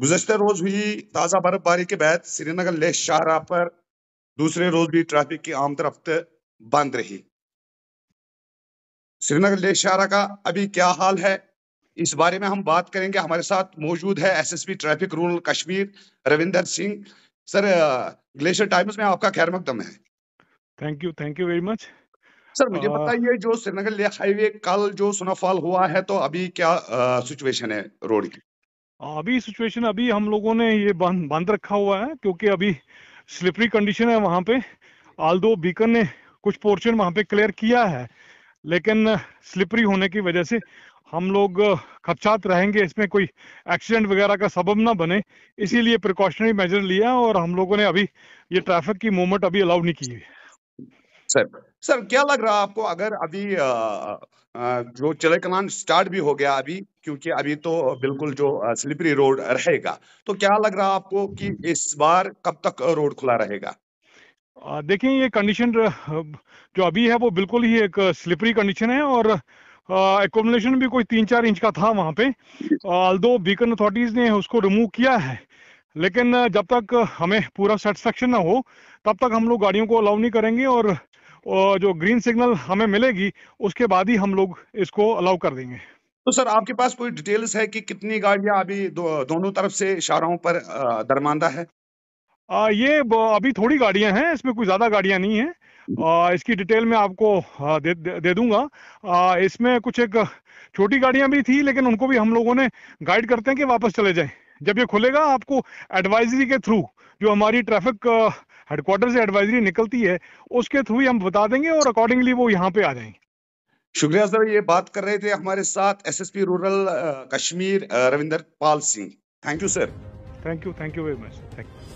गुजशत रोज हुई ताज़ा बर्फबारी के बाद श्रीनगर ले शाहरा पर दूसरे रोज भी ट्रैफिक की आम तरफ बंद रही श्रीनगर लेह शाहरा का अभी क्या हाल है इस बारे में हम बात करेंगे हमारे साथ मौजूद है SSP traffic rural Kashmir Ravinder Singh sir Glacier Times में आपका खैर मकदम है thank you thank you very much sir मुझे बताइए जो श्रीनगर ले हाईवे कल जो सुनाफॉल हुआ है तो अभी क्या सिचुएशन है रोड की हाँ, अभी सिचुएशन अभी हम लोगों ने ये बंद रखा हुआ है क्योंकि अभी स्लिपरी कंडीशन है वहाँ पे आल दो बीकन ने कुछ पोर्शन वहाँ पे क्लियर किया है लेकिन स्लिपरी होने की वजह से हम लोग खपचात रहेंगे इसमें कोई एक्सीडेंट वगैरह का सबब ना बने इसीलिए प्रिकॉशनरी मेजर लिया और हम लोगों ने अभी ये ट्रैफिक की मूवमेंट अभी अलाउ नहीं की है सर सर क्या लग रहा है आपको अगर अभी आ, आ, जो चले कलान स्टार्ट भी हो गया अभी क्योंकि अभी तो बिल्कुल जो स्लिपरी रोड रहेगा तो क्या लग रहा है आपको कि इस बार कब तक रोड खुला रहेगा देखिए ये कंडीशन जो अभी है वो बिल्कुल ही एक स्लिपरी कंडीशन है और एकोमोडेशन भी कोई तीन चार इंच का था वहाँ पे दो बीकन अथॉरिटीज ने उसको रिमूव किया है लेकिन जब तक हमें पूरा सेटिस्फेक्शन ना हो तब तक हम लोग गाड़ियों को अलाउ नहीं करेंगे और जो ग्रीन सिग्नल हमें मिलेगी उसके बाद ही हम लोग इसको अलाउ कर देंगे तो सर आपके पास कोई डिटेल्स है कि कितनी गाड़ियां अभी दो, दोनों तरफ से इशारों पर दरमांदा है आ, ये अभी थोड़ी गाड़ियां हैं इसमें कोई ज़्यादा गाड़ियां नहीं है आ, इसकी डिटेल में आपको दे, दे, दे दूंगा आ, इसमें कुछ एक छोटी गाड़ियां भी थी लेकिन उनको भी हम लोगों ने गाइड करते हैं कि वापस चले जाएं जब ये खुलेगा आपको एडवाइजरी के थ्रू जो हमारी ट्रैफिक हेडक्वार्टर से एडवाइजरी निकलती है उसके थ्रू हम बता देंगे और अकॉर्डिंगली वो यहाँ पे आ जाएंगे शुक्रिया सर ये बात कर रहे थे हमारे साथ SSP rural Kashmir Ravinder Pal Singh thank you sir thank you thank you very much thank you